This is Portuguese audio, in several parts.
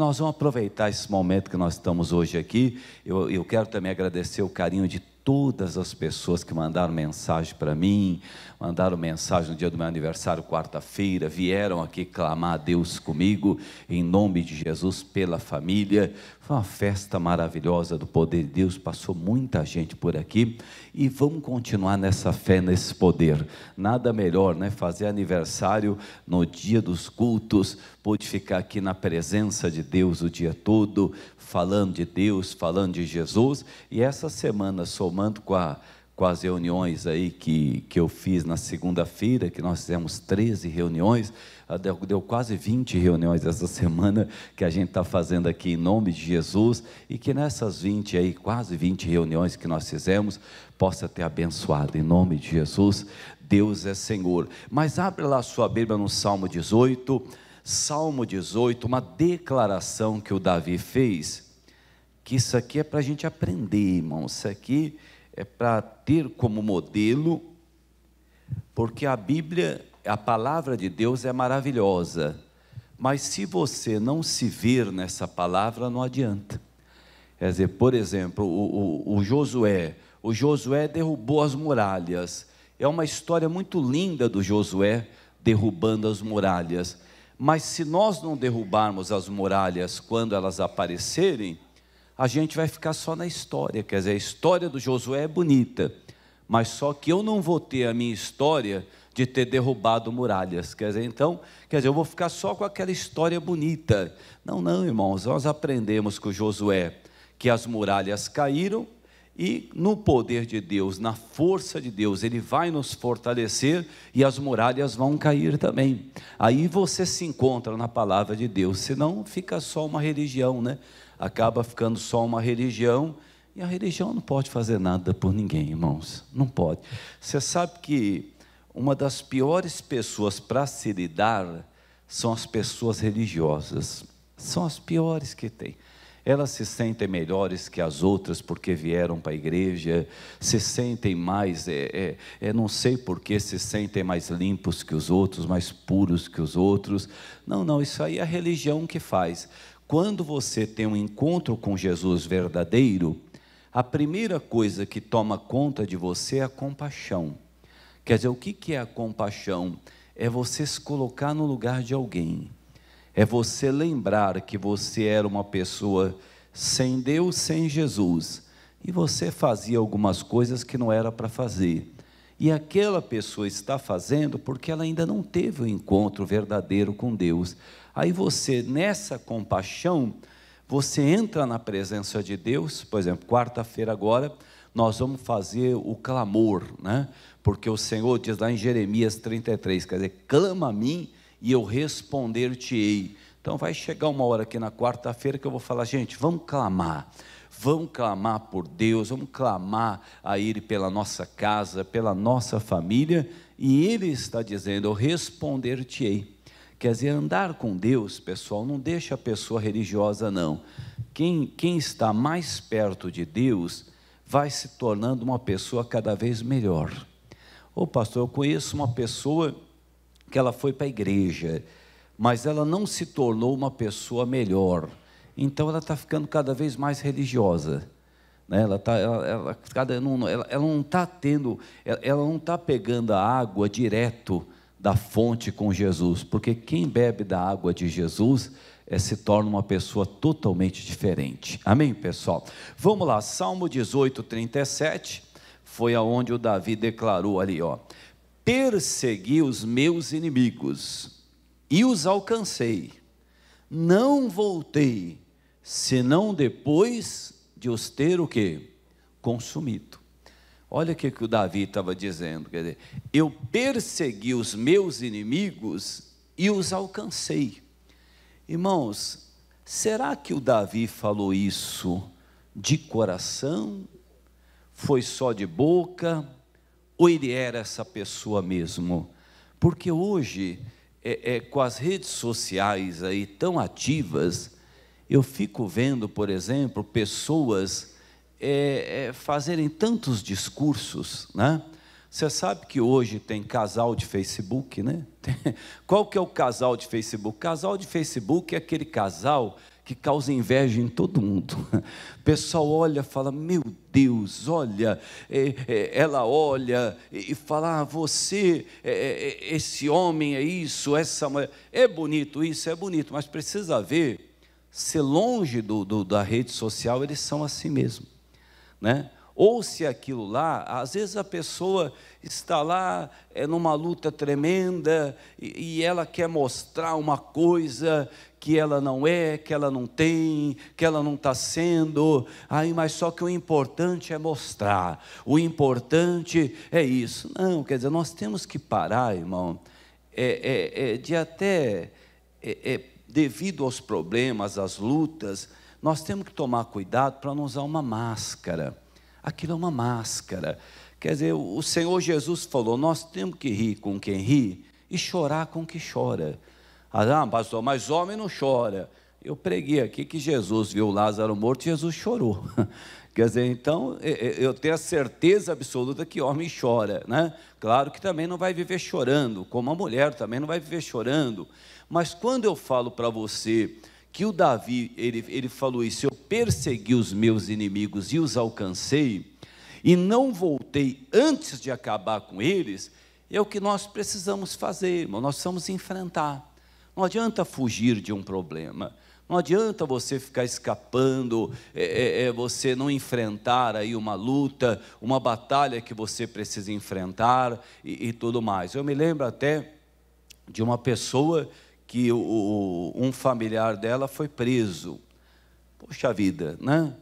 nós vamos aproveitar esse momento que nós estamos hoje aqui. Eu, eu quero também agradecer o carinho de todas as pessoas que mandaram mensagem para mim, mandaram mensagem no dia do meu aniversário, quarta-feira, vieram aqui clamar a Deus comigo, em nome de Jesus, pela família. Foi uma festa maravilhosa do poder de Deus, passou muita gente por aqui e vamos continuar nessa fé, nesse poder. Nada melhor, né? Fazer aniversário no dia dos cultos, pude ficar aqui na presença de Deus o dia todo, falando de Deus, falando de Jesus, e essa semana, somando com, a, com as reuniões aí que, que eu fiz na segunda-feira, que nós fizemos 13 reuniões, ah, deu, deu quase 20 reuniões essa semana que a gente está fazendo aqui em nome de Jesus, e que nessas 20 aí, quase 20 reuniões que nós fizemos, possa ter abençoado em nome de Jesus, Deus é Senhor. Mas abre lá a sua Bíblia no Salmo 18, Salmo 18, uma declaração que o Davi fez que isso aqui é para a gente aprender, irmão. Isso aqui é para ter como modelo, porque a Bíblia, a palavra de Deus é maravilhosa. Mas se você não se ver nessa palavra, não adianta. Quer dizer, por exemplo, o, o, o Josué. O Josué derrubou as muralhas. É uma história muito linda do Josué derrubando as muralhas. Mas se nós não derrubarmos as muralhas quando elas aparecerem, a gente vai ficar só na história. Quer dizer, a história do Josué é bonita, mas só que eu não vou ter a minha história de ter derrubado muralhas. Quer dizer, então, quer dizer, eu vou ficar só com aquela história bonita. Não, não, irmãos, nós aprendemos com Josué que as muralhas caíram e no poder de Deus, na força de Deus, ele vai nos fortalecer e as muralhas vão cair também. Aí você se encontra na palavra de Deus, senão fica só uma religião, né? acaba ficando só uma religião, e a religião não pode fazer nada por ninguém, irmãos, não pode. Você sabe que uma das piores pessoas para se lidar são as pessoas religiosas, são as piores que tem elas se sentem melhores que as outras porque vieram para a igreja, se sentem mais, é, é, é, não sei porque se sentem mais limpos que os outros, mais puros que os outros. Não, não, isso aí é a religião que faz. Quando você tem um encontro com Jesus verdadeiro, a primeira coisa que toma conta de você é a compaixão. Quer dizer, o que é a compaixão? É você se colocar no lugar de alguém. É você lembrar que você era uma pessoa sem Deus, sem Jesus. E você fazia algumas coisas que não era para fazer. E aquela pessoa está fazendo porque ela ainda não teve o um encontro verdadeiro com Deus. Aí você, nessa compaixão, você entra na presença de Deus, por exemplo, quarta-feira agora, nós vamos fazer o clamor, né? Porque o Senhor diz lá em Jeremias 33, quer dizer, clama a mim e eu responder-te-ei. Então vai chegar uma hora aqui na quarta-feira que eu vou falar, gente, vamos clamar. Vamos clamar por Deus, vamos clamar a Ele pela nossa casa, pela nossa família, e Ele está dizendo: Eu responder-te-ei. Quer dizer, andar com Deus, pessoal, não deixa a pessoa religiosa, não. Quem, quem está mais perto de Deus vai se tornando uma pessoa cada vez melhor. Ô pastor, eu conheço uma pessoa que ela foi para a igreja, mas ela não se tornou uma pessoa melhor. Então ela está ficando cada vez mais religiosa. Né? Ela, tá, ela, ela, cada, não, ela, ela não está tendo, ela, ela não está pegando a água direto da fonte com Jesus, porque quem bebe da água de Jesus é, se torna uma pessoa totalmente diferente. Amém, pessoal? Vamos lá, Salmo 18, 37, foi aonde o Davi declarou ali, ó, persegui os meus inimigos e os alcancei, não voltei, senão depois de os ter o que Consumido. Olha o que, que o Davi estava dizendo, quer dizer, eu persegui os meus inimigos e os alcancei. Irmãos, será que o Davi falou isso de coração? Foi só de boca? Ou ele era essa pessoa mesmo? Porque hoje, é, é, com as redes sociais aí tão ativas, eu fico vendo, por exemplo, pessoas é, é, fazerem tantos discursos, né? Você sabe que hoje tem casal de Facebook, né? Qual que é o casal de Facebook? Casal de Facebook é aquele casal que causa inveja em todo mundo. O pessoal olha, fala, meu Deus, olha, é, é, ela olha e, fala, ah, você, é, é, é, esse homem é isso, essa mulher, é bonito isso, é bonito, mas precisa ver, se longe do, do da rede social eles são assim mesmo né? Ou se aquilo lá, às vezes a pessoa está lá é, numa luta tremenda e, e ela quer mostrar uma coisa que ela não é, que ela não tem, que ela não está sendo. Aí, mas só que o importante é mostrar. O importante é isso. Não, quer dizer, nós temos que parar, irmão, é, é, é de até é, é devido aos problemas, às lutas, nós temos que tomar cuidado para não usar uma máscara. Aquilo é uma máscara. Quer dizer, o Senhor Jesus falou: nós temos que rir com quem ri e chorar com quem chora. Ah, pastor, mas homem não chora. Eu preguei aqui que Jesus viu Lázaro morto e Jesus chorou. Quer dizer, então, eu tenho a certeza absoluta que homem chora, né? Claro que também não vai viver chorando, como a mulher também não vai viver chorando. Mas quando eu falo para você que o Davi, ele, ele falou isso, eu persegui os meus inimigos e os alcancei, e não voltei antes de acabar com eles, é o que nós precisamos fazer, irmão, nós precisamos enfrentar. Não adianta fugir de um problema, não adianta você ficar escapando, é, é, é você não enfrentar aí uma luta, uma batalha que você precisa enfrentar e, e tudo mais. Eu me lembro até de uma pessoa que o, um familiar dela foi preso. Poxa vida, né?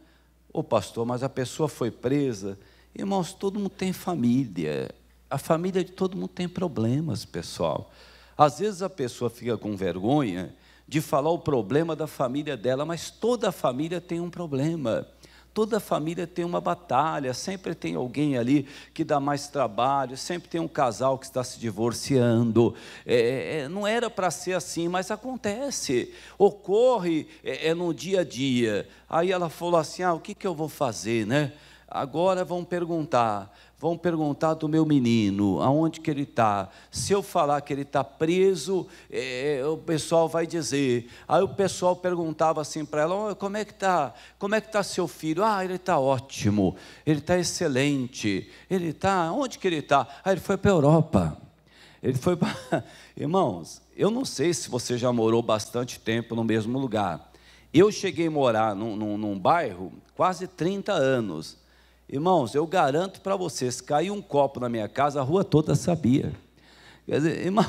Ô pastor, mas a pessoa foi presa. Irmãos, todo mundo tem família. A família de todo mundo tem problemas, pessoal. Às vezes a pessoa fica com vergonha de falar o problema da família dela, mas toda a família tem um problema. Toda família tem uma batalha, sempre tem alguém ali que dá mais trabalho, sempre tem um casal que está se divorciando. É, é, é não era para ser assim, mas acontece, ocorre é, é no dia a dia. Aí ela falou assim: ah, o que, que eu vou fazer, né? Agora vão perguntar, vão perguntar do meu menino, aonde que ele está. Se eu falar que ele está preso, é, é, o pessoal vai dizer. Aí o pessoal perguntava assim para ela: como é que está? Como é que está seu filho? Ah, ele está ótimo, ele está excelente, ele está. Onde que ele está? Ah, ele foi para a Europa. Ele foi para. Irmãos, eu não sei se você já morou bastante tempo no mesmo lugar. Eu cheguei a morar num, num, num bairro quase 30 anos. Irmãos, eu garanto para vocês, caiu um copo na minha casa, a rua toda sabia. Quer dizer, irmão,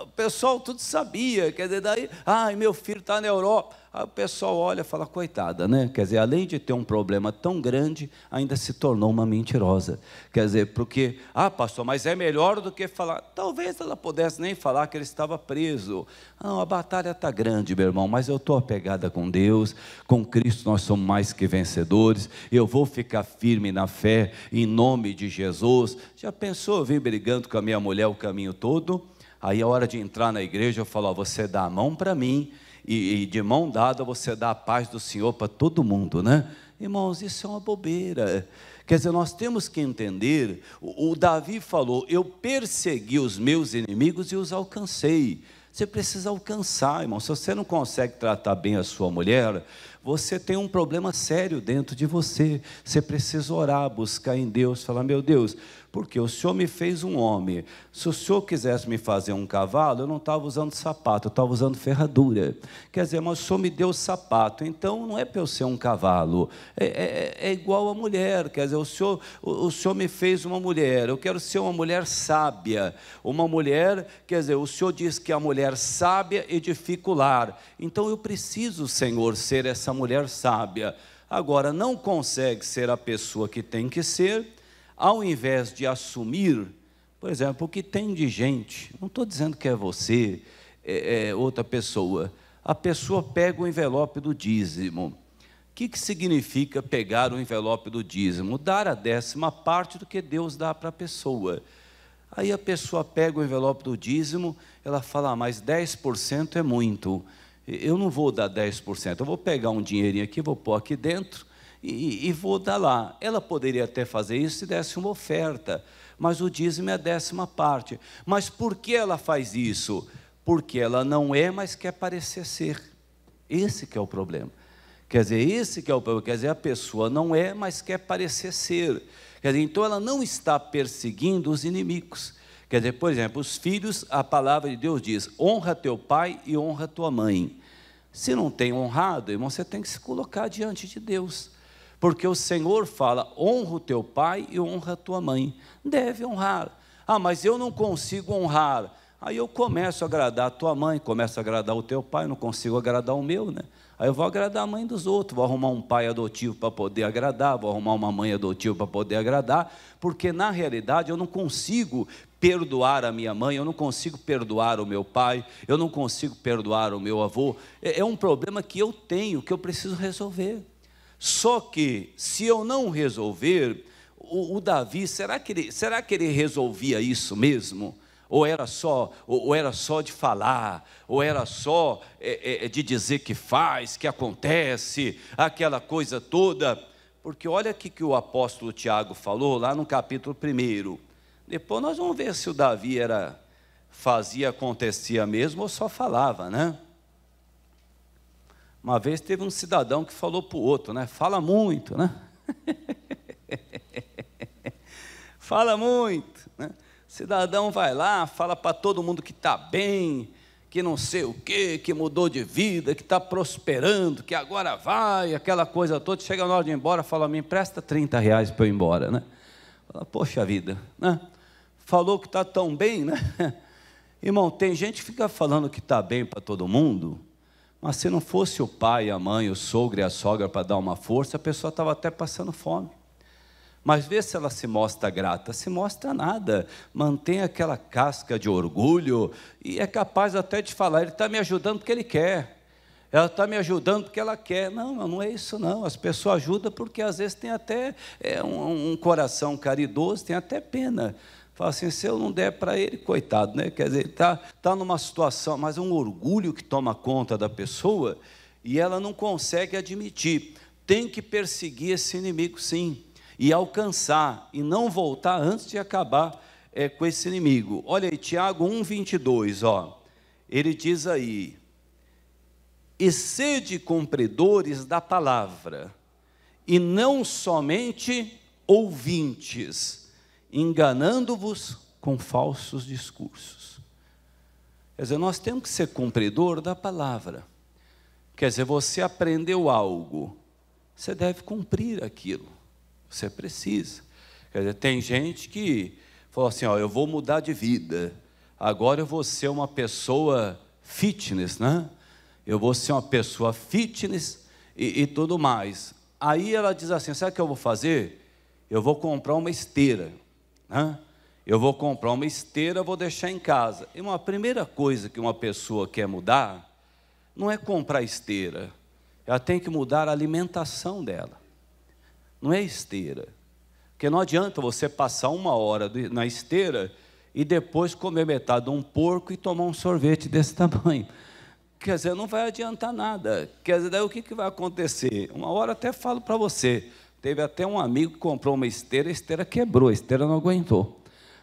o pessoal tudo sabia, quer dizer, daí, ai, meu filho está na Europa. Aí o pessoal olha e fala, coitada, né? Quer dizer, além de ter um problema tão grande, ainda se tornou uma mentirosa. Quer dizer, porque, ah, pastor, mas é melhor do que falar. Talvez ela pudesse nem falar que ele estava preso. Não, a batalha está grande, meu irmão, mas eu estou apegada com Deus, com Cristo nós somos mais que vencedores. Eu vou ficar firme na fé, em nome de Jesus. Já pensou, eu vim brigando com a minha mulher o caminho todo? Aí, a é hora de entrar na igreja, eu falo: ó, você dá a mão para mim e, e de mão dada você dá a paz do Senhor para todo mundo, né? Irmãos, isso é uma bobeira. Quer dizer, nós temos que entender, o, o Davi falou: Eu persegui os meus inimigos e os alcancei. Você precisa alcançar, irmão. Se você não consegue tratar bem a sua mulher, você tem um problema sério dentro de você. Você precisa orar, buscar em Deus, falar: Meu Deus, porque o Senhor me fez um homem. Se o Senhor quisesse me fazer um cavalo, eu não estava usando sapato, eu estava usando ferradura. Quer dizer, mas o Senhor me deu sapato, então não é para eu ser um cavalo. É, é, é, é igual a mulher. Quer dizer, o senhor, o, o Senhor me fez uma mulher. Eu quero ser uma mulher sábia. Uma mulher, quer dizer, o Senhor diz que é a mulher sábia edifica o lar. Então eu preciso, Senhor, ser essa mulher sábia. Agora, não consegue ser a pessoa que tem que ser, ao invés de assumir, por exemplo, o que tem de gente, não estou dizendo que é você, é, é outra pessoa, a pessoa pega o envelope do dízimo. O que, que significa pegar o envelope do dízimo? Dar a décima parte do que Deus dá para a pessoa. Aí a pessoa pega o envelope do dízimo, ela fala, ah, mas 10% é muito. Eu não vou dar 10%, eu vou pegar um dinheirinho aqui, vou pôr aqui dentro, e, e vou dar lá. Ela poderia até fazer isso se desse uma oferta, mas o dízimo é a décima parte. Mas por que ela faz isso? Porque ela não é, mas quer parecer ser. Esse que é o problema. Quer dizer, esse que é o problema. Quer dizer, a pessoa não é, mas quer parecer ser. Quer dizer, então ela não está perseguindo os inimigos. Quer dizer, por exemplo, os filhos, a palavra de Deus diz: honra teu pai e honra tua mãe. Se não tem honrado, irmão, você tem que se colocar diante de Deus. Porque o Senhor fala: honra o teu pai e honra a tua mãe. Deve honrar. Ah, mas eu não consigo honrar. Aí eu começo a agradar a tua mãe, começo a agradar o teu pai, não consigo agradar o meu, né? Aí eu vou agradar a mãe dos outros, vou arrumar um pai adotivo para poder agradar, vou arrumar uma mãe adotiva para poder agradar, porque na realidade eu não consigo perdoar a minha mãe, eu não consigo perdoar o meu pai, eu não consigo perdoar o meu avô. É, é um problema que eu tenho, que eu preciso resolver. Só que, se eu não resolver, o, o Davi, será que, ele, será que ele resolvia isso mesmo? Ou era só, ou, ou era só de falar, ou era só é, é, é de dizer que faz, que acontece, aquela coisa toda? Porque olha o que o apóstolo Tiago falou lá no capítulo 1. Depois nós vamos ver se o Davi era fazia, acontecia mesmo ou só falava, né? Uma vez teve um cidadão que falou para o outro, né? Fala muito, né? fala muito, né? Cidadão vai lá, fala para todo mundo que está bem, que não sei o quê, que mudou de vida, que está prosperando, que agora vai, aquela coisa toda. Chega na hora de ir embora, fala: me empresta 30 reais para eu ir embora, né? Fala, poxa vida, né? Falou que está tão bem, né? Irmão, tem gente que fica falando que está bem para todo mundo, mas se não fosse o pai, a mãe, o sogro e a sogra para dar uma força, a pessoa estava até passando fome. Mas vê se ela se mostra grata. Se mostra nada. Mantém aquela casca de orgulho e é capaz até de falar: ele está me ajudando porque ele quer. Ela está me ajudando porque ela quer. Não, não é isso não. As pessoas ajudam porque às vezes tem até é, um, um coração caridoso, tem até pena. Fala assim, se eu não der para ele, coitado, né? Quer dizer, ele está tá numa situação, mas é um orgulho que toma conta da pessoa e ela não consegue admitir. Tem que perseguir esse inimigo, sim, e alcançar, e não voltar antes de acabar é, com esse inimigo. Olha aí, Tiago 1, 22, ó. Ele diz aí: E sede cumpridores da palavra, e não somente ouvintes enganando-vos com falsos discursos. Quer dizer, nós temos que ser cumpridor da palavra. Quer dizer, você aprendeu algo, você deve cumprir aquilo, você precisa. Quer dizer, tem gente que falou assim: ó, eu vou mudar de vida, agora eu vou ser uma pessoa fitness, né? Eu vou ser uma pessoa fitness e, e tudo mais. Aí ela diz assim: sabe o que eu vou fazer? Eu vou comprar uma esteira. Né? Eu vou comprar uma esteira, vou deixar em casa. E uma primeira coisa que uma pessoa quer mudar não é comprar esteira. Ela tem que mudar a alimentação dela. Não é esteira. Porque não adianta você passar uma hora na esteira e depois comer metade de um porco e tomar um sorvete desse tamanho. Quer dizer, não vai adiantar nada. Quer dizer, daí o que, que vai acontecer? Uma hora até falo para você, Teve até um amigo que comprou uma esteira, a esteira quebrou, a esteira não aguentou.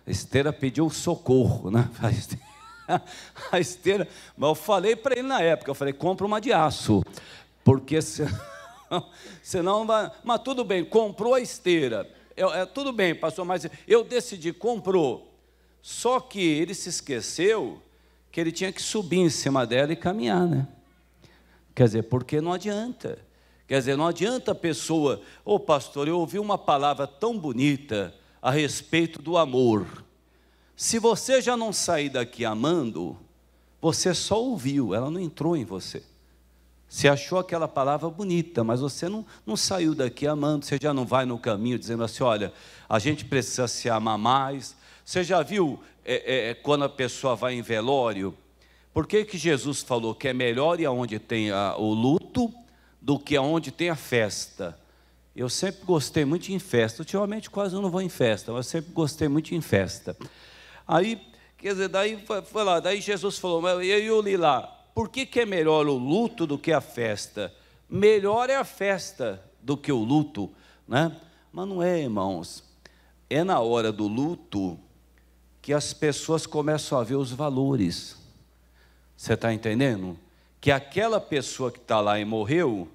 A esteira pediu socorro, né? A esteira, a esteira mas eu falei para ele na época, eu falei, compra uma de aço, porque senão, vai, mas tudo bem, comprou a esteira, eu, é, tudo bem, passou mas eu decidi, comprou, só que ele se esqueceu que ele tinha que subir em cima dela e caminhar, né? Quer dizer, porque não adianta. Quer dizer, não adianta a pessoa, ô oh, pastor, eu ouvi uma palavra tão bonita a respeito do amor. Se você já não sair daqui amando, você só ouviu, ela não entrou em você. Você achou aquela palavra bonita, mas você não, não saiu daqui amando, você já não vai no caminho dizendo assim: olha, a gente precisa se amar mais. Você já viu é, é, é quando a pessoa vai em velório? Por que, que Jesus falou que é melhor ir aonde tem a, o luto do que aonde tem a festa. Eu sempre gostei muito em festa. Ultimamente quase não vou em festa, mas sempre gostei muito em festa. Aí, quer dizer, daí foi lá, daí Jesus falou, e eu li lá, por que, que é melhor o luto do que a festa? Melhor é a festa do que o luto, né? Mas não é, irmãos. É na hora do luto que as pessoas começam a ver os valores. Você está entendendo? Que aquela pessoa que está lá e morreu,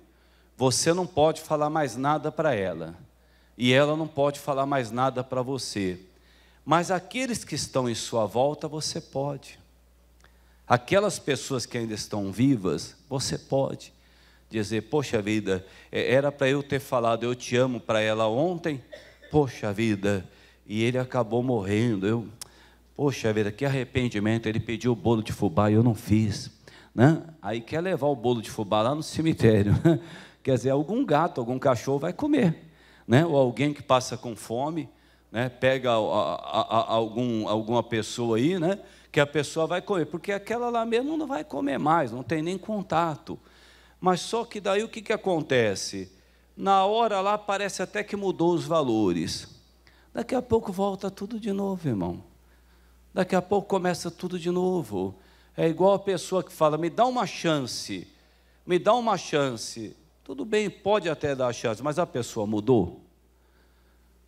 você não pode falar mais nada para ela, e ela não pode falar mais nada para você. Mas aqueles que estão em sua volta, você pode. Aquelas pessoas que ainda estão vivas, você pode dizer: Poxa vida, é, era para eu ter falado eu te amo para ela ontem, poxa vida, e ele acabou morrendo. Eu, poxa vida, que arrependimento, ele pediu o bolo de fubá e eu não fiz. Né? Aí quer levar o bolo de fubá lá no cemitério. Quer dizer, algum gato, algum cachorro vai comer, né? Ou alguém que passa com fome, né? Pega a, a, a, algum, alguma pessoa aí, né? Que a pessoa vai comer, porque aquela lá mesmo não vai comer mais, não tem nem contato. Mas só que daí o que, que acontece? Na hora lá parece até que mudou os valores. Daqui a pouco volta tudo de novo, irmão. Daqui a pouco começa tudo de novo. É igual a pessoa que fala: me dá uma chance, me dá uma chance. Tudo bem, pode até dar a chance, mas a pessoa mudou?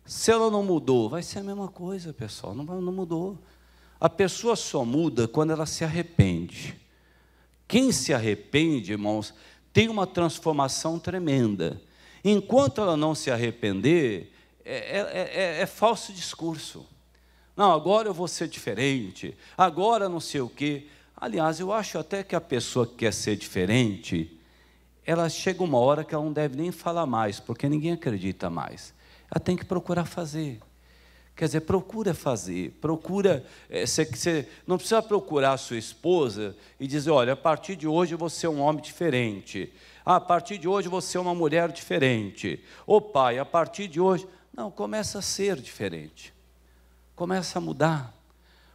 Se ela não mudou, vai ser a mesma coisa, pessoal, não, não mudou. A pessoa só muda quando ela se arrepende. Quem se arrepende, irmãos, tem uma transformação tremenda. Enquanto ela não se arrepender, é, é, é, falso discurso. Não, agora eu vou ser diferente, agora não sei o quê. Aliás, eu acho até que a pessoa que quer ser diferente, ela chega uma hora que ela não deve nem falar mais, porque ninguém acredita mais. Ela tem que procurar fazer. Quer dizer, procura fazer, procura. você, eh, você não precisa procurar a sua esposa e dizer: olha, a partir de hoje você é um homem diferente. Ah, a partir de hoje você é uma mulher diferente. Ô oh, pai, a partir de hoje. Não, começa a ser diferente. Começa a mudar.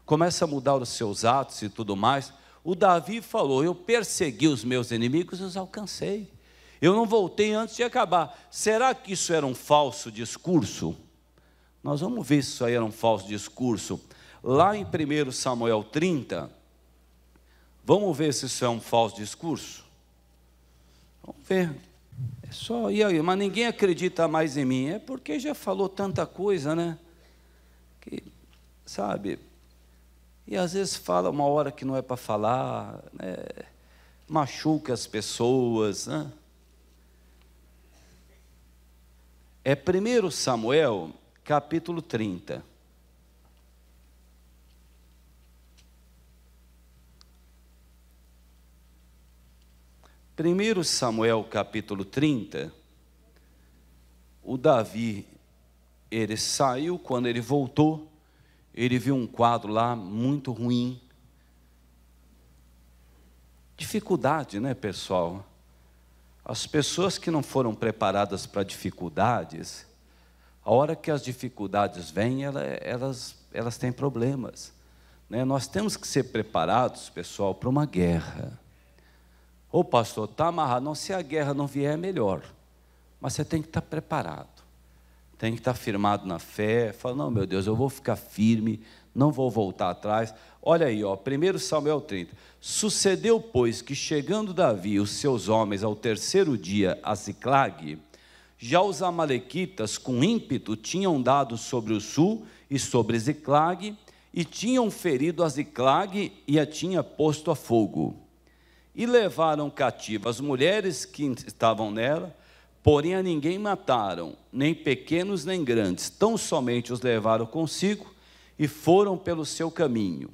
Começa a mudar os seus atos e tudo mais o Davi falou: Eu persegui os meus inimigos e os alcancei. Eu não voltei antes de acabar. Será que isso era um falso discurso? Nós vamos ver se isso aí era um falso discurso. Lá em 1 Samuel 30, vamos ver se isso é um falso discurso? Vamos ver. É só e aí, mas ninguém acredita mais em mim. É porque já falou tanta coisa, né? Que, sabe, e às vezes fala uma hora que não é para falar, né? machuca as pessoas. Né? É 1 Samuel, capítulo 30. Primeiro Samuel capítulo 30, o Davi, ele saiu, quando ele voltou, ele viu um quadro lá muito ruim. Dificuldade, né, pessoal? As pessoas que não foram preparadas para dificuldades, a hora que as dificuldades vêm, elas, elas têm problemas. Né? Nós temos que ser preparados, pessoal, para uma guerra. Ô pastor, está amarrado. Não, se a guerra não vier, é melhor. Mas você tem que estar preparado tem que estar firmado na fé, fala, não, meu Deus, eu vou ficar firme, não vou voltar atrás. Olha aí, ó, 1 Samuel 30. Sucedeu, pois, que chegando Davi e os seus homens ao terceiro dia a Ziclague, já os amalequitas com ímpeto tinham dado sobre o sul e sobre Ziclague, e tinham ferido a Ziclague e a tinha posto a fogo. E levaram cativa as mulheres que estavam nela, Porém a ninguém mataram, nem pequenos nem grandes, tão somente os levaram consigo e foram pelo seu caminho.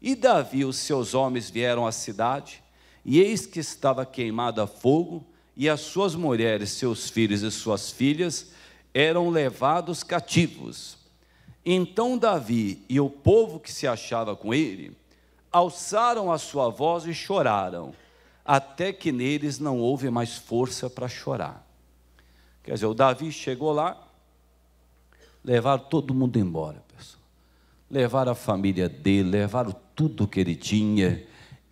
E Davi e os seus homens vieram à cidade, e eis que estava queimada a fogo, e as suas mulheres, seus filhos e suas filhas eram levados cativos. Então Davi e o povo que se achava com ele alçaram a sua voz e choraram, até que neles não houve mais força para chorar. Quer dizer, o Davi chegou lá, levaram todo mundo embora, pessoal. Levaram a família dele, levaram tudo que ele tinha,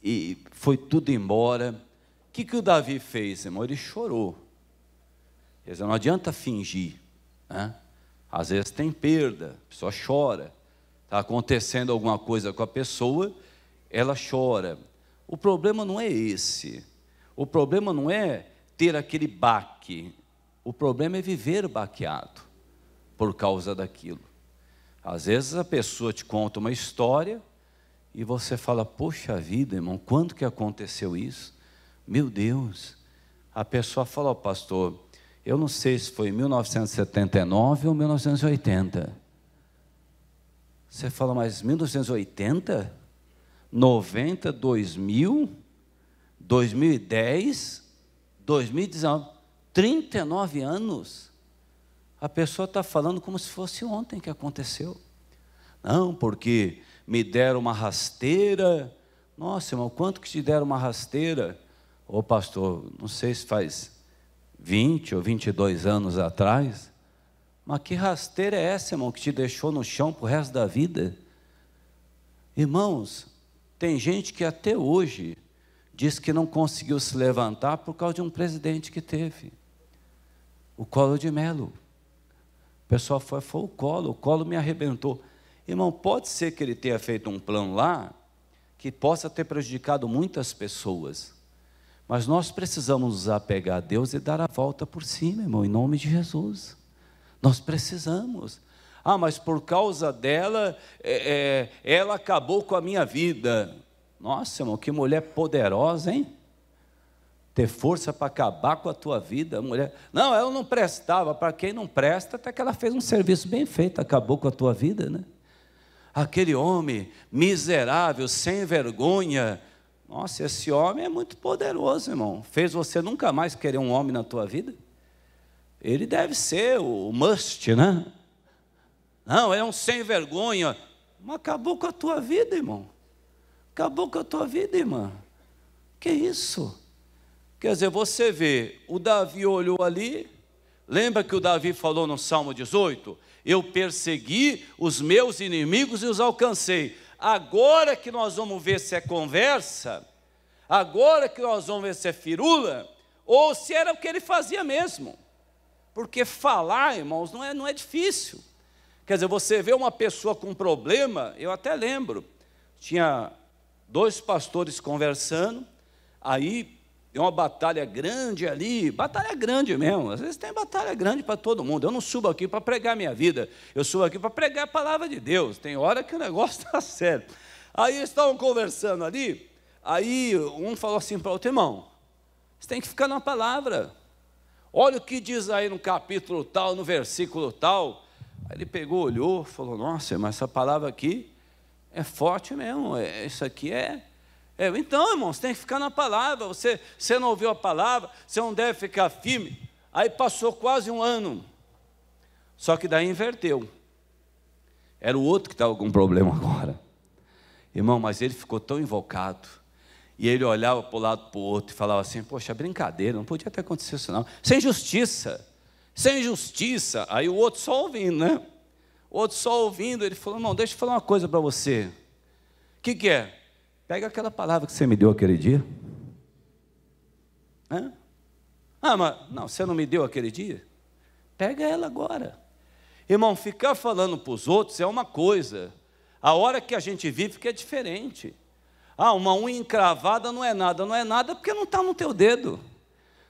e foi tudo embora. O que, que o Davi fez, irmão? Ele chorou. Quer dizer, não adianta fingir. Né? Às vezes tem perda, a pessoa chora. Está acontecendo alguma coisa com a pessoa, ela chora. O problema não é esse. O problema não é ter aquele baque. O problema é viver baqueado por causa daquilo. Às vezes a pessoa te conta uma história e você fala: Poxa vida, irmão, quando que aconteceu isso? Meu Deus. A pessoa fala: oh, Pastor, eu não sei se foi 1979 ou 1980. Você fala: Mas 1980? 90, 2000, 2010, 2019. 39 anos, a pessoa está falando como se fosse ontem que aconteceu. Não, porque me deram uma rasteira. Nossa, irmão, quanto que te deram uma rasteira? Ô pastor, não sei se faz 20 ou 22 anos atrás. Mas que rasteira é essa, irmão, que te deixou no chão para o resto da vida? Irmãos, tem gente que até hoje diz que não conseguiu se levantar por causa de um presidente que teve o colo de melo. O pessoal foi, foi o colo, o colo me arrebentou. Irmão, pode ser que ele tenha feito um plano lá que possa ter prejudicado muitas pessoas. Mas nós precisamos nos apegar a Deus e dar a volta por cima, irmão, em nome de Jesus. Nós precisamos. Ah, mas por causa dela, é, é, ela acabou com a minha vida. Nossa, irmão, que mulher poderosa, hein? ter força para acabar com a tua vida, a mulher. Não, ela não prestava. Para quem não presta, até que ela fez um serviço bem feito, acabou com a tua vida, né? Aquele homem miserável, sem vergonha. Nossa, esse homem é muito poderoso, irmão. Fez você nunca mais querer um homem na tua vida? Ele deve ser o must, né? Não, é um sem vergonha. Mas acabou com a tua vida, irmão. Acabou com a tua vida, irmã. Que isso? Quer dizer, você vê, o Davi olhou ali, lembra que o Davi falou no Salmo 18? Eu persegui os meus inimigos e os alcancei. Agora que nós vamos ver se é conversa, agora que nós vamos ver se é firula, ou se era o que ele fazia mesmo. Porque falar, irmãos, não é, não é difícil. Quer dizer, você vê uma pessoa com um problema, eu até lembro, tinha dois pastores conversando, aí Deu é uma batalha grande ali, batalha grande mesmo. Às vezes tem batalha grande para todo mundo. Eu não subo aqui para pregar minha vida, eu subo aqui para pregar a palavra de Deus. Tem hora que o negócio está sério. Aí estavam conversando ali, aí um falou assim para o outro irmão: você tem que ficar na palavra. Olha o que diz aí no capítulo tal, no versículo tal. Aí ele pegou, olhou, falou: Nossa, mas essa palavra aqui é forte mesmo, é, isso aqui é é, então, irmãos, tem que ficar na palavra. Você, você não ouviu a palavra, você não deve ficar firme. Aí passou quase um ano. Só que daí inverteu. Era o outro que estava com problema agora. Irmão, mas ele ficou tão invocado. E ele olhava para o lado para o outro e falava assim: Poxa, brincadeira, não podia ter acontecido isso, não. Sem justiça, sem justiça. Aí o outro só ouvindo, né? O outro só ouvindo, ele falou: Não, deixa eu falar uma coisa para você. O que, que é? Pega aquela palavra que você me deu aquele dia. Hã? Ah, mas não, você não me deu aquele dia? Pega ela agora. Irmão, ficar falando para os outros é uma coisa. A hora que a gente vive que é diferente. Ah, uma unha encravada não é nada, não é nada porque não está no teu dedo.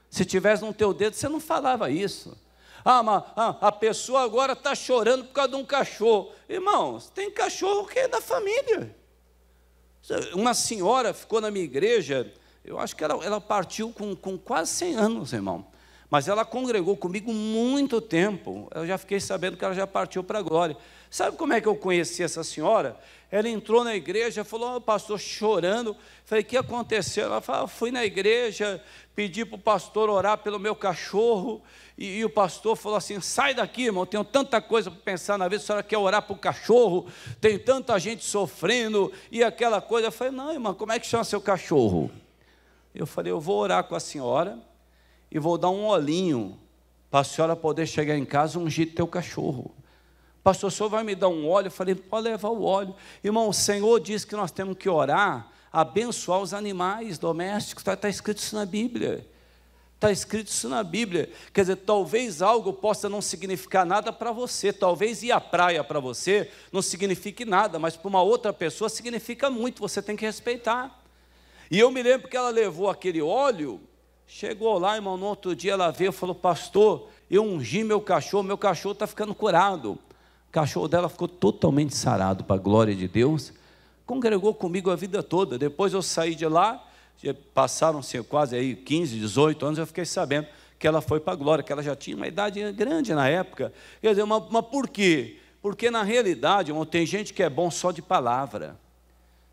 Se tivesse no teu dedo, você não falava isso. Ah, mas ah, a pessoa agora está chorando por causa de um cachorro. irmão. tem cachorro que é da família. Uma senhora ficou na minha igreja, eu acho que ela, ela partiu com, com quase 100 anos, irmão. Mas ela congregou comigo muito tempo. Eu já fiquei sabendo que ela já partiu para a glória. Sabe como é que eu conheci essa senhora? Ela entrou na igreja, falou, oh, pastor, chorando. Falei, o que aconteceu? Ela falou, ah, fui na igreja, pedi para o pastor orar pelo meu cachorro. E, e, o pastor falou assim: sai daqui, irmão, tenho tanta coisa para pensar na vida. a senhora quer orar para o cachorro, tem tanta gente sofrendo, e aquela coisa. Eu falei, não, irmão, como é que chama seu cachorro? Eu falei, eu vou orar com a senhora e vou dar um olhinho para a senhora poder chegar em casa e ungir teu cachorro. Pastor, o senhor vai me dar um óleo? Eu falei, pode levar o óleo. Irmão, o Senhor diz que nós temos que orar, abençoar os animais domésticos, está, está escrito isso na Bíblia. Está escrito isso na Bíblia. Quer dizer, talvez algo possa não significar nada para você. Talvez ir à praia para você não signifique nada, mas para uma outra pessoa significa muito. Você tem que respeitar. E eu me lembro que ela levou aquele óleo, chegou lá, irmão, no outro dia ela veio e falou: Pastor, eu ungi meu cachorro, meu cachorro está ficando curado. O cachorro dela ficou totalmente sarado, para a glória de Deus. Congregou comigo a vida toda. Depois eu saí de lá passaram-se quase aí 15, 18 anos, eu fiquei sabendo que ela foi para a glória, que ela já tinha uma idade grande na época. Quer dizer, mas, mas por quê? Porque na realidade, irmão, tem gente que é bom só de palavra,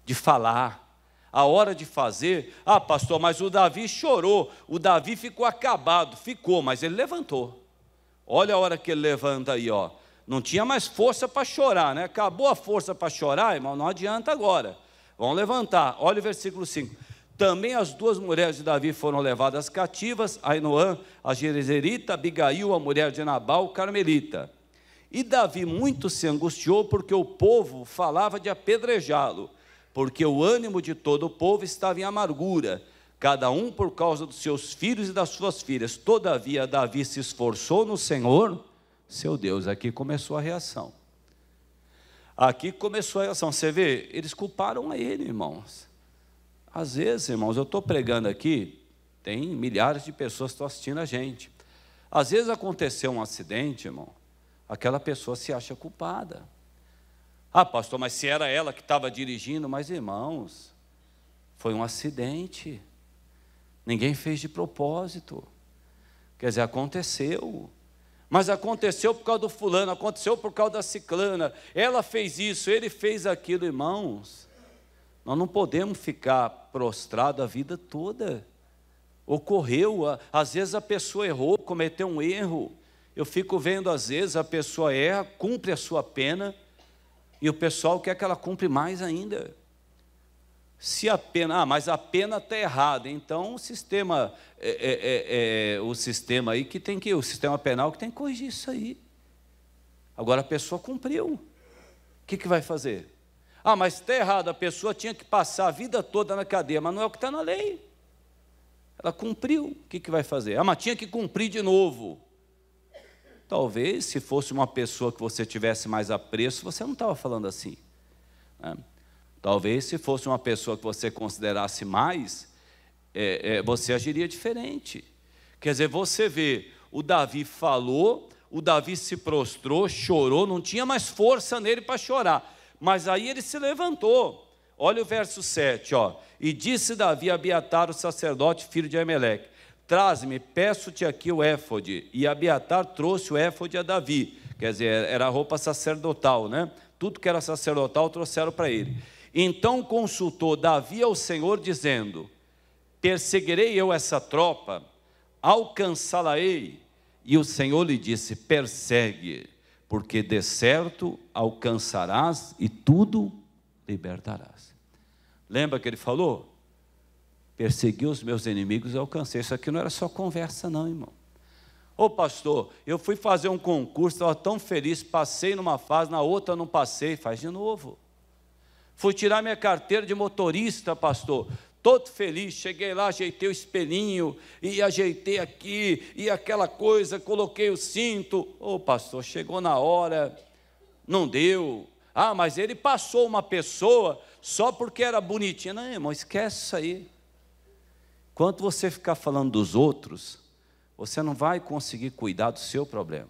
de falar. A hora de fazer, ah, pastor, mas o Davi chorou, o Davi ficou acabado, ficou, mas ele levantou. Olha a hora que ele levanta aí, ó. Não tinha mais força para chorar, né? Acabou a força para chorar, irmão, não adianta agora. vamos levantar. Olha o versículo 5 também as duas mulheres de Davi foram levadas cativas, Ainoã, a Jerezerita, Abigail, a mulher de Nabal, Carmelita. E Davi muito se angustiou porque o povo falava de apedrejá-lo, porque o ânimo de todo o povo estava em amargura, cada um por causa dos seus filhos e das suas filhas. Todavia, Davi se esforçou no Senhor, seu Deus. Aqui começou a reação. Aqui começou a reação. Você vê, eles culparam a ele, irmãos. Às vezes, irmãos, eu estou pregando aqui, tem milhares de pessoas que estão assistindo a gente. Às vezes aconteceu um acidente, irmão, aquela pessoa se acha culpada. Ah, pastor, mas se era ela que estava dirigindo, mas irmãos, foi um acidente. Ninguém fez de propósito. Quer dizer, aconteceu. Mas aconteceu por causa do fulano, aconteceu por causa da ciclana. Ela fez isso, ele fez aquilo, irmãos. Nós não podemos ficar prostrado a vida toda. Ocorreu, às vezes a pessoa errou, cometeu um erro. Eu fico vendo, às vezes, a pessoa erra, cumpre a sua pena, e o pessoal quer que ela cumpre mais ainda. Se a pena, ah, mas a pena está errada, então o sistema, é, é, é, é, o sistema aí que tem que, o sistema penal que tem que corrigir isso aí. Agora a pessoa cumpriu. O que, que vai fazer? Ah, mas está errado, a pessoa tinha que passar a vida toda na cadeia, mas não é o que está na lei. Ela cumpriu, o que, que vai fazer? Ah, mas tinha que cumprir de novo. Talvez, se fosse uma pessoa que você tivesse mais apreço, você não estava falando assim. Né? Talvez, se fosse uma pessoa que você considerasse mais, é, é, você agiria diferente. Quer dizer, você vê, o Davi falou, o Davi se prostrou, chorou, não tinha mais força nele para chorar. Mas aí ele se levantou. Olha o verso 7, ó. E disse Davi a Abiatar, o sacerdote, filho de Emelec: Traz-me, peço-te aqui o éfode. E Abiatar trouxe o éfode a Davi. Quer dizer, era a roupa sacerdotal, né? Tudo que era sacerdotal trouxeram para ele. Então consultou Davi ao Senhor, dizendo: Perseguirei eu essa tropa, alcançá-la-ei. E o Senhor lhe disse: Persegue porque de certo alcançarás e tudo libertarás. Lembra que ele falou? Persegui os meus inimigos e alcancei. Isso aqui não era só conversa, não, irmão. Ô pastor, eu fui fazer um concurso, estava tão feliz, passei numa fase, na outra não passei, faz de novo. Fui tirar minha carteira de motorista, pastor todo feliz. Cheguei lá, ajeitei o espelhinho, e ajeitei aqui, e aquela coisa, coloquei o cinto. Ô oh, pastor, chegou na hora, não deu. Ah, mas ele passou uma pessoa só porque era bonitinha. Não, irmão, esquece isso aí. Enquanto você ficar falando dos outros, você não vai conseguir cuidar do seu problema,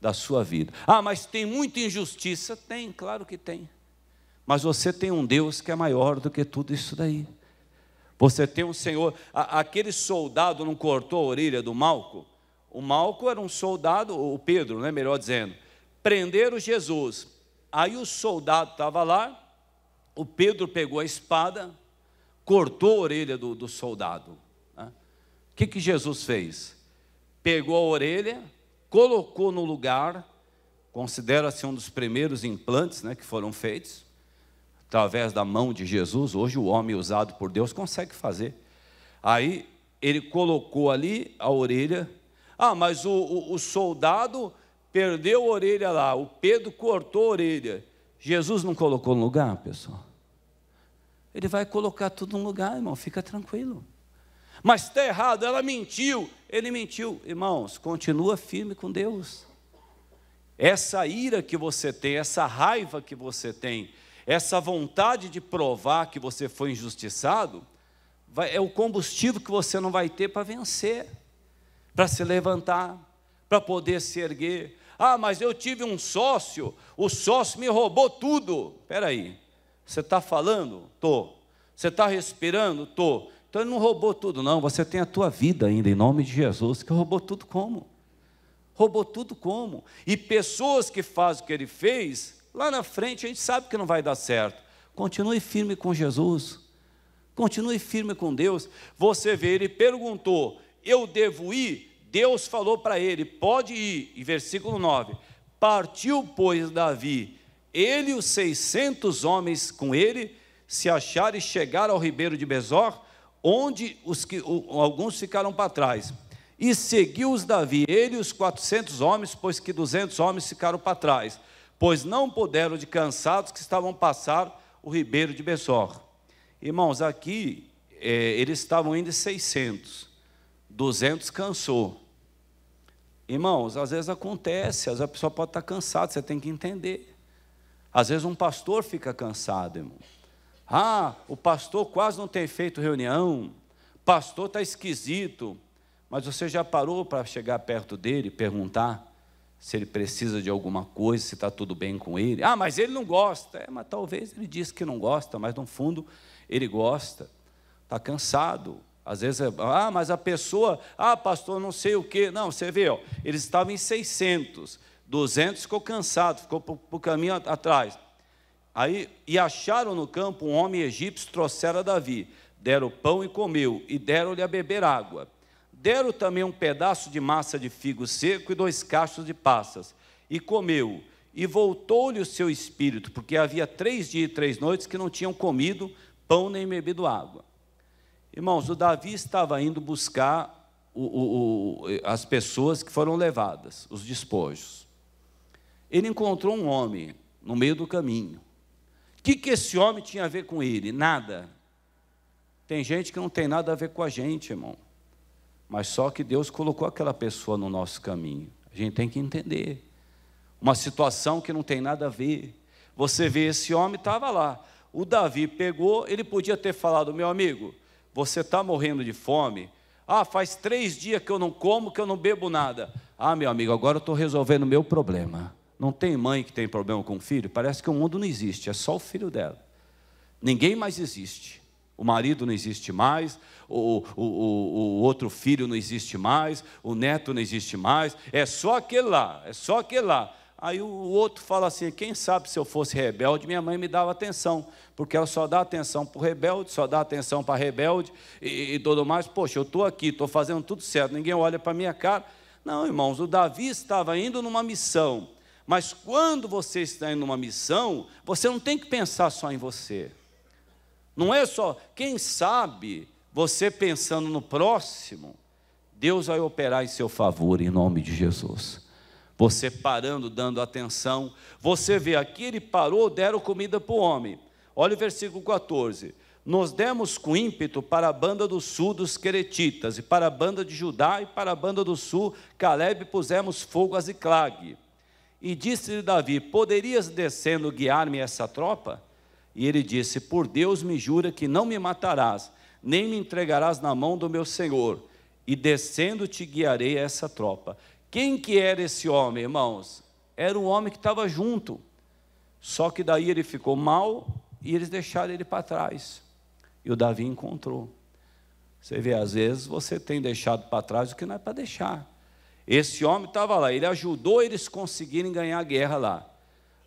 da sua vida. Ah, mas tem muita injustiça? Tem, claro que tem. Mas você tem um Deus que é maior do que tudo isso daí. Você tem um senhor. A, aquele soldado não cortou a orelha do Malco? O Malco era um soldado, o Pedro, né, melhor dizendo. Prenderam Jesus. Aí o soldado estava lá, o Pedro pegou a espada, cortou a orelha do, do soldado. Né? O que, que Jesus fez? Pegou a orelha, colocou no lugar, considera-se um dos primeiros implantes né, que foram feitos através da mão de Jesus, hoje o homem usado por Deus consegue fazer. Aí ele colocou ali a orelha. Ah, mas o, o, o soldado perdeu a orelha lá, o Pedro cortou a orelha. Jesus não colocou no lugar, pessoal? Ele vai colocar tudo no lugar, irmão, fica tranquilo. Mas está errado, ela mentiu, ele mentiu. Irmãos, continua firme com Deus. Essa ira que você tem, essa raiva que você tem, essa vontade de provar que você foi injustiçado vai, é o combustível que você não vai ter para vencer, para se levantar, para poder se erguer. Ah, mas eu tive um sócio, o sócio me roubou tudo. Espera aí, você está falando? Tô. Você está respirando? Tô. Então ele não roubou tudo, não. Você tem a tua vida ainda, em nome de Jesus, que roubou tudo como? Roubou tudo como? E pessoas que fazem o que ele fez, lá na frente a gente sabe que não vai dar certo. Continue firme com Jesus. Continue firme com Deus. Você vê, ele perguntou: Eu devo ir? Deus falou para ele: Pode ir. Em versículo 9: Partiu, pois, Davi, ele e os 600 homens com ele, se acharem chegar ao ribeiro de Bezor, onde os que, alguns ficaram para trás. E seguiu-os Davi, ele e os 400 homens, pois que 200 homens ficaram para trás pois não puderam de cansados que estavam passar o ribeiro de Bessor. Irmãos, aqui é, eles estavam indo 600, 200 cansou. Irmãos, às vezes acontece, às vezes a pessoa pode estar cansada, você tem que entender. Às vezes um pastor fica cansado, irmão. Ah, o pastor quase não tem feito reunião, pastor está esquisito, mas você já parou para chegar perto dele e perguntar? se ele precisa de alguma coisa, se está tudo bem com ele. Ah, mas ele não gosta. É, mas talvez ele diz que não gosta, mas no fundo ele gosta. Está cansado. Às vezes, é, ah, mas a pessoa, ah, pastor, não sei o quê. Não, você vê, ó, eles estavam em 600, 200 ficou cansado, ficou para o caminho atrás. Aí, e acharam no campo um homem egípcio, trouxeram a Davi, deram pão e comeu, e deram-lhe a beber água. Deram também um pedaço de massa de figo seco e dois cachos de passas. E comeu. E voltou-lhe o seu espírito, porque havia três dias e três noites que não tinham comido pão nem bebido água. Irmãos, o Davi estava indo buscar o, o, o, as pessoas que foram levadas, os despojos. Ele encontrou um homem no meio do caminho. O que, que esse homem tinha a ver com ele? Nada. Tem gente que não tem nada a ver com a gente, irmão. Mas só que Deus colocou aquela pessoa no nosso caminho. A gente tem que entender. Uma situação que não tem nada a ver. Você vê, esse homem estava lá. O Davi pegou, ele podia ter falado: meu amigo, você está morrendo de fome. Ah, faz três dias que eu não como, que eu não bebo nada. Ah, meu amigo, agora eu estou resolvendo o meu problema. Não tem mãe que tem problema com o filho? Parece que o mundo não existe, é só o filho dela. Ninguém mais existe o marido não existe mais, o, o, o, o outro filho não existe mais, o neto não existe mais, é só aquele lá, é só aquele lá. Aí o outro fala assim: quem sabe se eu fosse rebelde, minha mãe me dava atenção, porque ela só dá atenção para o rebelde, só dá atenção para rebelde e, e tudo mais. Poxa, eu estou aqui, estou fazendo tudo certo, ninguém olha para minha cara. Não, irmãos, o Davi estava indo numa missão, mas quando você está indo numa missão, você não tem que pensar só em você. Não é só, quem sabe, você pensando no próximo, Deus vai operar em seu favor, em nome de Jesus. Você parando, dando atenção, você vê aqui, ele parou, deram comida para o homem. Olha o versículo 14. Nos demos com ímpeto para a banda do sul dos Queretitas, e para a banda de Judá, e para a banda do sul, Caleb, pusemos fogo a Ziclague. E disse-lhe Davi: Poderias descendo guiar-me essa tropa? E ele disse: Por Deus me jura que não me matarás, nem me entregarás na mão do meu senhor, e descendo te guiarei a essa tropa. Quem que era esse homem, irmãos? Era um homem que estava junto. Só que daí ele ficou mal e eles deixaram ele para trás. E o Davi encontrou. Você vê, às vezes você tem deixado para trás o que não é para deixar. Esse homem estava lá, ele ajudou eles conseguirem ganhar a guerra lá.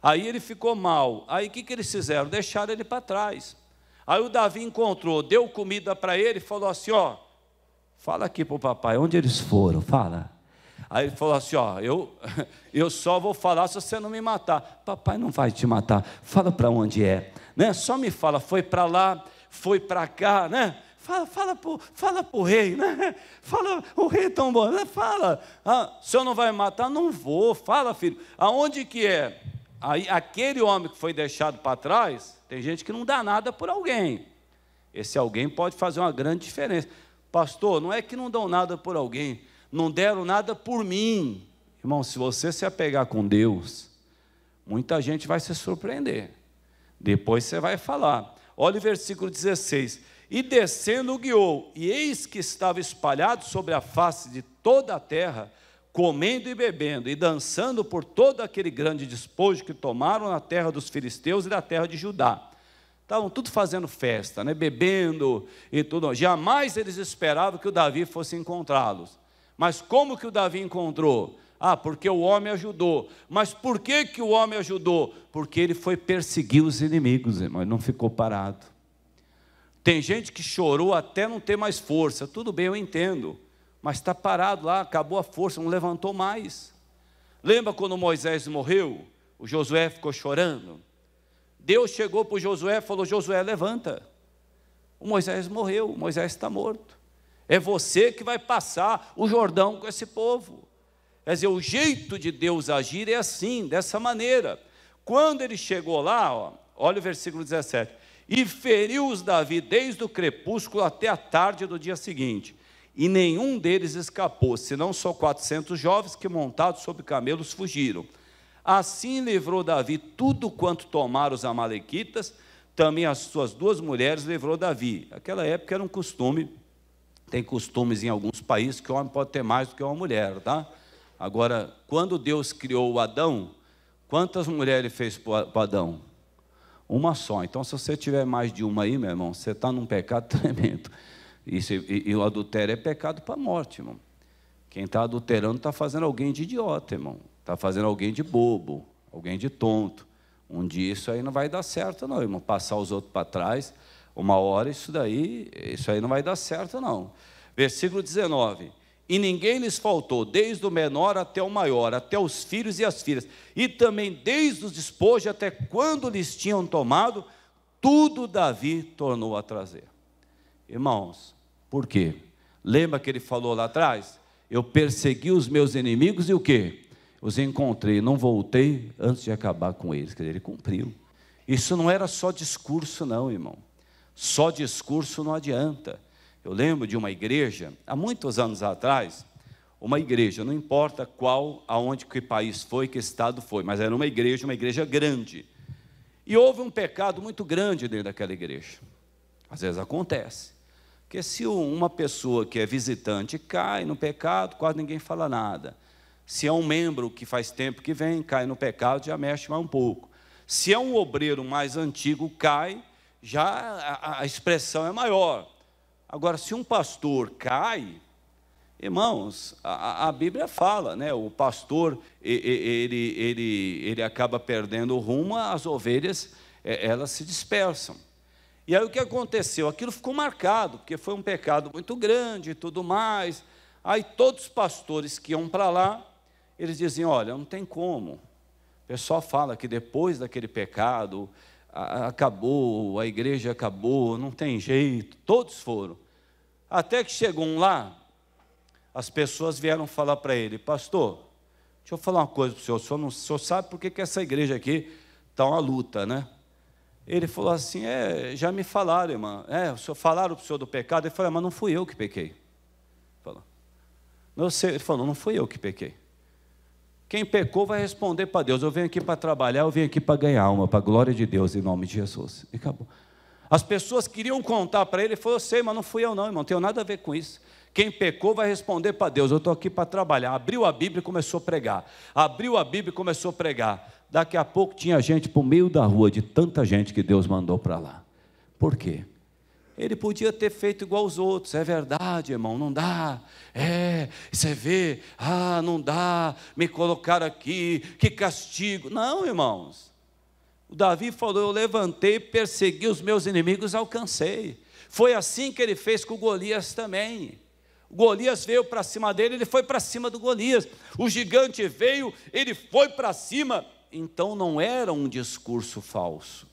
Aí ele ficou mal. Aí o que, que eles fizeram? Deixaram ele para trás. Aí o Davi encontrou, deu comida para ele e falou assim: ó, fala aqui para o papai, onde eles foram? Fala. Aí ele falou assim: ó, eu, eu só vou falar se você não me matar. Papai não vai te matar. Fala para onde é, né? Só me fala, foi para lá, foi para cá, né? Fala, fala para fala pro rei, né? Fala, o rei é tão bom, né? Fala. Ah, o senhor não vai matar? Não vou. Fala, filho. Aonde que é? Aí, aquele homem que foi deixado para trás, tem gente que não dá nada por alguém. Esse alguém pode fazer uma grande diferença. Pastor, não é que não dão nada por alguém, não deram nada por mim. Irmão, se você se apegar com Deus, muita gente vai se surpreender. Depois você vai falar. Olha o versículo 16. E descendo o guiou, e eis que estava espalhado sobre a face de toda a terra comendo e bebendo e dançando por todo aquele grande despojo que tomaram na terra dos filisteus e da terra de Judá. Estavam tudo fazendo festa, né? bebendo e tudo. Jamais eles esperavam que o Davi fosse encontrá-los. Mas como que o Davi encontrou? Ah, porque o homem ajudou. Mas por que, que o homem ajudou? Porque ele foi perseguir os inimigos, irmão, ele não ficou parado. Tem gente que chorou até não ter mais força. Tudo bem, eu entendo mas está parado lá, acabou a força, não levantou mais. Lembra quando Moisés morreu? O Josué ficou chorando. Deus chegou para o Josué e falou: Josué, levanta. O Moisés morreu, o Moisés está morto. É você que vai passar o Jordão com esse povo. Quer dizer, o jeito de Deus agir é assim, dessa maneira. Quando ele chegou lá, ó, olha o versículo 17: E feriu-os Davi desde o crepúsculo até a tarde do dia seguinte e nenhum deles escapou, senão só 400 jovens que, montados sobre camelos, fugiram. Assim livrou Davi tudo quanto tomaram os Amalequitas, também as suas duas mulheres livrou Davi. Naquela época era um costume, tem costumes em alguns países que o homem pode ter mais do que uma mulher, tá? Agora, quando Deus criou o Adão, quantas mulheres fez para Adão? Uma só. Então, se você tiver mais de uma aí, meu irmão, você está num pecado tremendo. E, se, e, e o adultério é pecado para a morte, irmão. Quem está adulterando está fazendo alguém de idiota, irmão. Está fazendo alguém de bobo, alguém de tonto. Um dia isso aí não vai dar certo, não, irmão. Passar os outros para trás, uma hora isso daí, isso aí não vai dar certo, não. Versículo 19. E ninguém lhes faltou, desde o menor até o maior, até os filhos e as filhas, e também desde os despojos até quando lhes tinham tomado, tudo Davi tornou a trazer. Irmãos, por quê? Lembra que ele falou lá atrás? Eu persegui os meus inimigos e o quê? Os encontrei, não voltei antes de acabar com eles. Quer dizer, ele cumpriu. Isso não era só discurso, não, irmão. Só discurso não adianta. Eu lembro de uma igreja, há muitos anos atrás, uma igreja, não importa qual, aonde, que país foi, que estado foi, mas era uma igreja, uma igreja grande. E houve um pecado muito grande dentro daquela igreja. Às vezes acontece. Porque se uma pessoa que é visitante cai no pecado, quase ninguém fala nada. Se é um membro que faz tempo que vem, cai no pecado, já mexe mais um pouco. Se é um obreiro mais antigo, cai, já a, a expressão é maior. Agora, se um pastor cai, Irmãos, a, a, Bíblia fala, né? O pastor ele, ele, ele acaba perdendo o rumo, as ovelhas é, elas se dispersam. E aí o que aconteceu? Aquilo ficou marcado, porque foi um pecado muito grande e tudo mais. Aí todos os pastores que iam para lá, eles diziam: olha, não tem como. O pessoal fala que depois daquele pecado, acabou, a igreja acabou, não tem jeito. Todos foram. Até que chegou um lá, as pessoas vieram falar para ele: Pastor, deixa eu falar uma coisa para o senhor. O senhor, sabe por que, que essa igreja aqui está uma luta, né? Ele falou assim: É, já me falaram, irmã. É, o senhor falaram para o senhor do pecado. Ele falou: Mas não fui eu que pequei. Ele falou, não sei. Ele falou: Não fui eu que pequei. Quem pecou vai responder para Deus. Eu venho aqui para trabalhar, eu venho aqui para ganhar alma, para a glória de Deus, em nome de Jesus. E acabou. As pessoas queriam contar para ele, ele falou: Eu sei, mas não fui eu, não, irmão, não tenho nada a ver com isso. Quem pecou vai responder para Deus: Eu estou aqui para trabalhar. Abriu a Bíblia e começou a pregar. Abriu a Bíblia e começou a pregar. Daqui a pouco tinha gente para o meio da rua, de tanta gente que Deus mandou para lá. Por quê? Ele podia ter feito igual os outros, é verdade, irmão, não dá. É, você vê, ah, não dá, me colocar aqui, que castigo. Não, irmãos. O Davi falou: Eu levantei, persegui os meus inimigos, alcancei. Foi assim que ele fez com Golias também. O Golias veio para cima dele, ele foi para cima do Golias. O gigante veio, ele foi para cima então não era um discurso falso.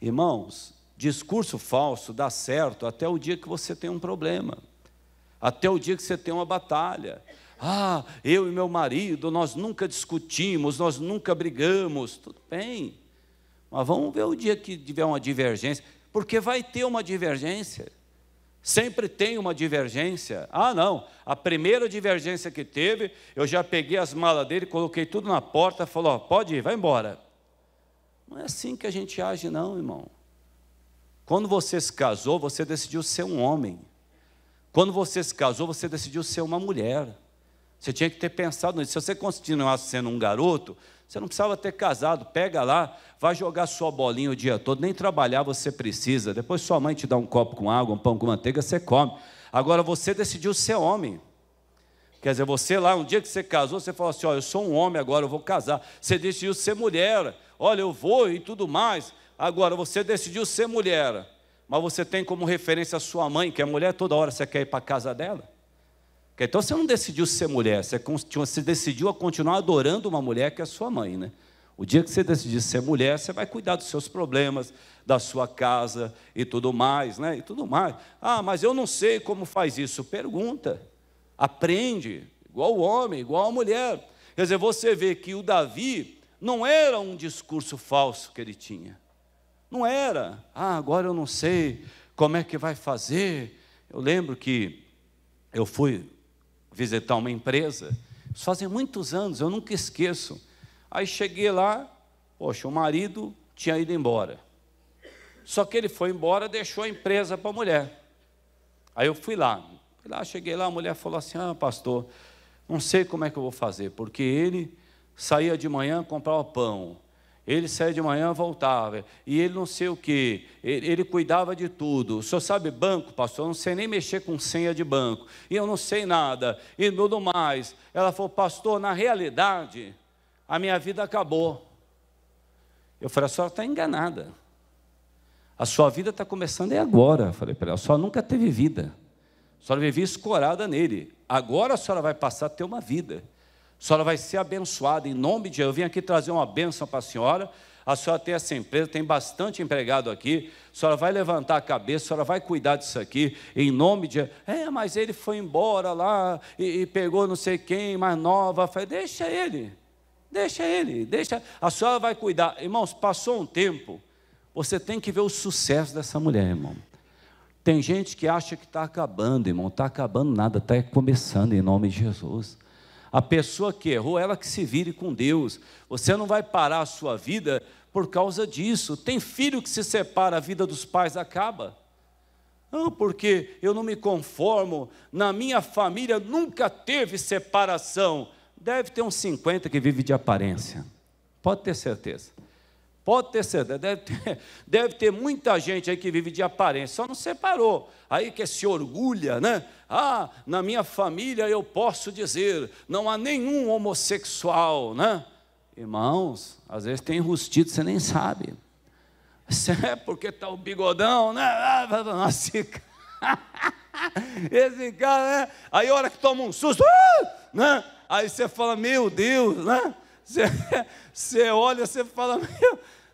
Irmãos, discurso falso dá certo até o dia que você tem um problema, até o dia que você tem uma batalha. Ah, eu e meu marido, nós nunca discutimos, nós nunca brigamos. Tudo bem, mas vamos ver o dia que tiver uma divergência, porque vai ter uma divergência. Sempre tem uma divergência. Ah, não, a primeira divergência que teve, eu já peguei as malas dele, coloquei tudo na porta, falou: pode ir, vai embora. Não é assim que a gente age, não, irmão. Quando você se casou, você decidiu ser um homem. Quando você se casou, você decidiu ser uma mulher. Você tinha que ter pensado nisso. Se você continuasse sendo um garoto, você não precisava ter casado, pega lá, vai jogar sua bolinha o dia todo, nem trabalhar você precisa. Depois sua mãe te dá um copo com água, um pão com manteiga, você come. Agora você decidiu ser homem. Quer dizer, você lá, um dia que você casou, você falou assim: Olha, eu sou um homem agora, eu vou casar. Você decidiu ser mulher, olha, eu vou e tudo mais. Agora você decidiu ser mulher, mas você tem como referência a sua mãe, que é mulher, toda hora você quer ir para a casa dela? Então você não decidiu ser mulher, você, decidiu a continuar adorando uma mulher que é sua mãe, né? O dia que você decidir ser mulher, você vai cuidar dos seus problemas, da sua casa e tudo mais, né? E tudo mais. Ah, mas eu não sei como faz isso. Pergunta. Aprende, igual o homem, igual a mulher. Quer dizer, você vê que o Davi não era um discurso falso que ele tinha. Não era. Ah, agora eu não sei como é que vai fazer. Eu lembro que eu fui visitar uma empresa. Isso fazem muitos anos, eu nunca esqueço. Aí cheguei lá, poxa, o marido tinha ido embora. Só que ele foi embora, deixou a empresa para a mulher. Aí eu fui lá. Fui lá, cheguei lá, a mulher falou assim: Ah, pastor, não sei como é que eu vou fazer, porque ele saía de manhã, comprava pão, ele saía de manhã, voltava. E ele não sei o que. Ele, ele, cuidava de tudo. O senhor sabe banco, pastor? Eu não sei nem mexer com senha de banco. E eu não sei nada. E tudo mais. Ela falou, pastor, na realidade, a minha vida acabou. Eu falei, a senhora está enganada. A sua vida está começando é agora. Eu falei para ela, a senhora nunca teve vida. A senhora vivia escorada nele. Agora a senhora vai passar a ter uma vida senhora vai ser abençoada em nome de Eu vim aqui trazer uma bênção para a senhora. A senhora tem essa empresa, tem bastante empregado aqui. A senhora vai levantar a cabeça, a senhora vai cuidar disso aqui, em nome de. É, mas ele foi embora lá e, e pegou não sei quem, mais nova. Falei, deixa ele, deixa ele, deixa. A senhora vai cuidar. Irmãos, passou um tempo. Você tem que ver o sucesso dessa mulher, irmão. Tem gente que acha que está acabando, irmão. Está acabando nada, está começando em nome de Jesus. A pessoa que errou, ela que se vire com Deus. Você não vai parar a sua vida por causa disso. Tem filho que se separa, a vida dos pais acaba. Não, porque eu não me conformo, na minha família nunca teve separação. Deve ter uns 50 que vive de aparência. Pode ter certeza. Pode ter certeza, deve ter, deve ter muita gente aí que vive de aparência, só não separou. Aí que se orgulha, né? Ah, na minha família eu posso dizer, não há nenhum homossexual, né? Irmãos, às vezes tem rustido, você nem sabe. Você é porque está o bigodão, né? Ah, esse cara, esse cara né? Aí a hora que toma um susto, né? Aí você fala, meu Deus, né? Você, olha, você fala,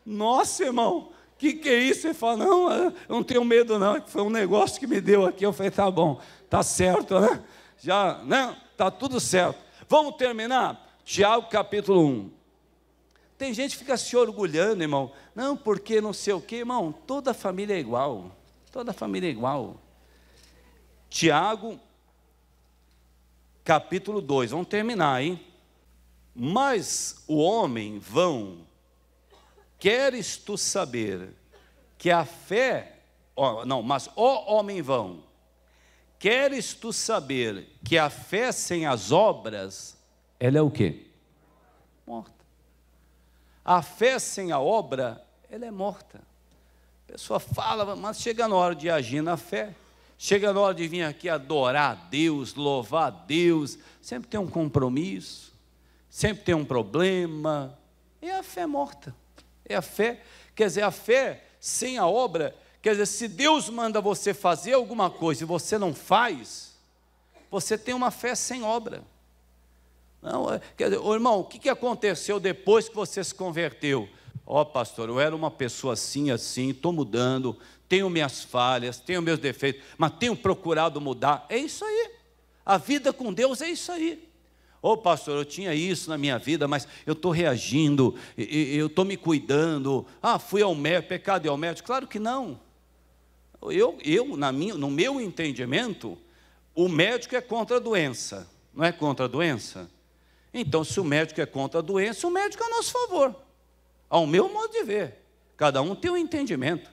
nossa irmão, o que, que é isso? Ele fala, não, eu não tenho medo, não. Foi um negócio que me deu aqui. Eu falei, tá bom, tá certo, né? Já, né? Tá tudo certo. Vamos terminar? Tiago capítulo 1. Tem gente que fica se orgulhando, irmão. Não, porque não sei o quê, irmão. Toda família é igual. Toda família é igual. Tiago, capítulo 2. Vamos terminar, hein? Mas o homem vão, queres tu saber que a fé, oh, não, mas ó homem vão, queres tu saber que a fé sem as obras, ela é o quê? Morta. A fé sem a obra, ela é morta. A pessoa fala, mas chega na hora de agir na fé, chega na hora de vir aqui adorar a Deus, louvar a Deus, sempre tem um compromisso sempre tem um problema. É a fé é morta. É a fé, quer dizer, a fé sem a obra, quer dizer, se Deus manda você fazer alguma coisa e você não faz, você tem uma fé sem obra. Não, é, quer dizer, oh, irmão, o que, que aconteceu depois que você se converteu? Ó, oh, pastor, eu era uma pessoa assim, assim, estou mudando, tenho minhas falhas, tenho meus defeitos, mas tenho procurado mudar. É isso aí. A vida com Deus é isso aí. Ô oh, pastor, eu tinha isso na minha vida, mas eu estou reagindo, eu estou me cuidando. Ah, fui ao médico, pecado é ao médico. Claro que não. Eu, eu na minha, no meu entendimento, o médico é contra a doença, não é contra a doença? Então, se o médico é contra a doença, o médico é a nosso favor, ao meu modo de ver. Cada um tem um entendimento.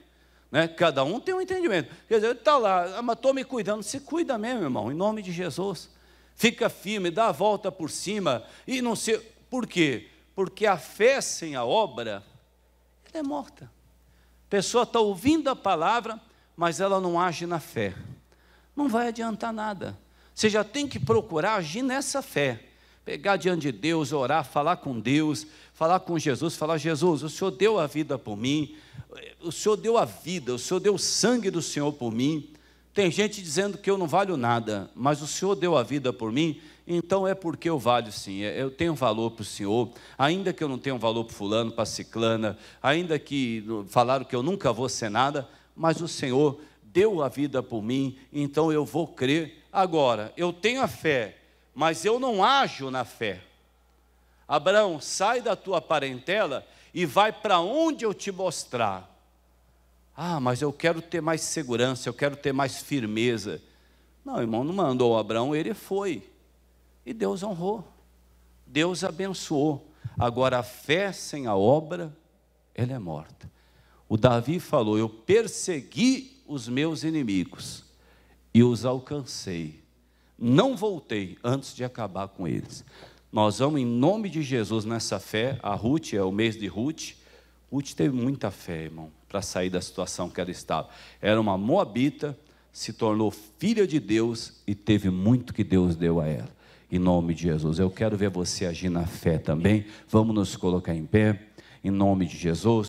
Né? Cada um tem um entendimento. Quer dizer, está lá, ah, mas estou me cuidando. Se cuida mesmo, irmão, em nome de Jesus fica firme, dá a volta por cima e não sei. Por quê? Porque a fé sem a obra, ela é morta. A pessoa está ouvindo a palavra, mas ela não age na fé. Não vai adiantar nada. Você já tem que procurar agir nessa fé. Pegar diante de Deus, orar, falar com Deus, falar com Jesus, falar: Jesus, o Senhor deu a vida por mim, o Senhor deu a vida, o Senhor deu o sangue do Senhor por mim. Tem gente dizendo que eu não valho nada, mas o Senhor deu a vida por mim, então é porque eu valho sim, é, eu tenho valor para o Senhor, ainda que eu não tenha valor para fulano, para ciclana, ainda que falaram que eu nunca vou ser nada, mas o Senhor deu a vida por mim, então eu vou crer. Agora, eu tenho a fé, mas eu não ajo na fé. Abraão, sai da tua parentela e vai para onde eu te mostrar. Ah, mas eu quero ter mais segurança, eu quero ter mais firmeza. Não, irmão, não mandou Abraão, ele foi. E Deus honrou. Deus abençoou. Agora, a fé sem a obra, ela é morta. O Davi falou: Eu persegui os meus inimigos e os alcancei. Não voltei antes de acabar com eles. Nós vamos, em nome de Jesus, nessa fé. A Ruth, é o mês de Ruth. Ruth teve muita fé, irmão para sair da situação que ela estava. Era uma moabita, se tornou filha de Deus e teve muito que Deus deu a ela. Em nome de Jesus. Eu quero ver você agir na fé também. Vamos nos colocar em pé. Em nome de Jesus.